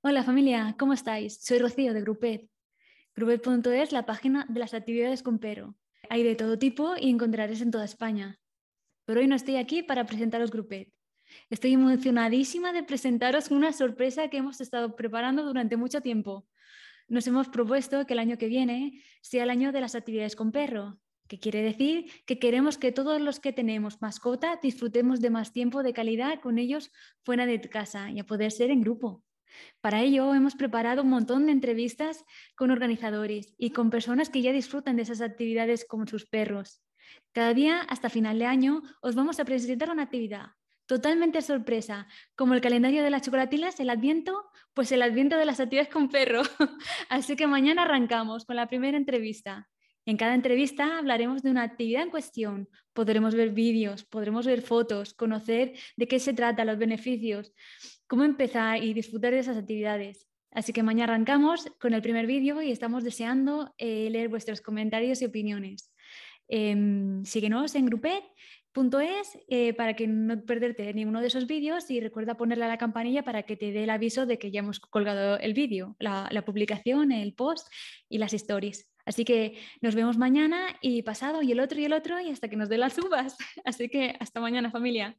Hola familia, ¿cómo estáis? Soy Rocío de Grupet. Grupet.es, la página de las actividades con perro. Hay de todo tipo y encontraréis en toda España. Pero hoy no estoy aquí para presentaros Grupet. Estoy emocionadísima de presentaros una sorpresa que hemos estado preparando durante mucho tiempo. Nos hemos propuesto que el año que viene sea el año de las actividades con perro, que quiere decir que queremos que todos los que tenemos mascota disfrutemos de más tiempo de calidad con ellos fuera de casa y a poder ser en grupo. Para ello hemos preparado un montón de entrevistas con organizadores y con personas que ya disfrutan de esas actividades con sus perros. Cada día hasta final de año os vamos a presentar una actividad totalmente sorpresa, como el calendario de las chocolatinas, el adviento, pues el adviento de las actividades con perro. Así que mañana arrancamos con la primera entrevista. En cada entrevista hablaremos de una actividad en cuestión. Podremos ver vídeos, podremos ver fotos, conocer de qué se trata, los beneficios cómo empezar y disfrutar de esas actividades. Así que mañana arrancamos con el primer vídeo y estamos deseando eh, leer vuestros comentarios y opiniones. Em, síguenos en grupet.es eh, para que no perderte ninguno de esos vídeos y recuerda ponerle a la campanilla para que te dé el aviso de que ya hemos colgado el vídeo, la, la publicación, el post y las stories. Así que nos vemos mañana y pasado y el otro y el otro y hasta que nos dé las uvas. Así que hasta mañana familia.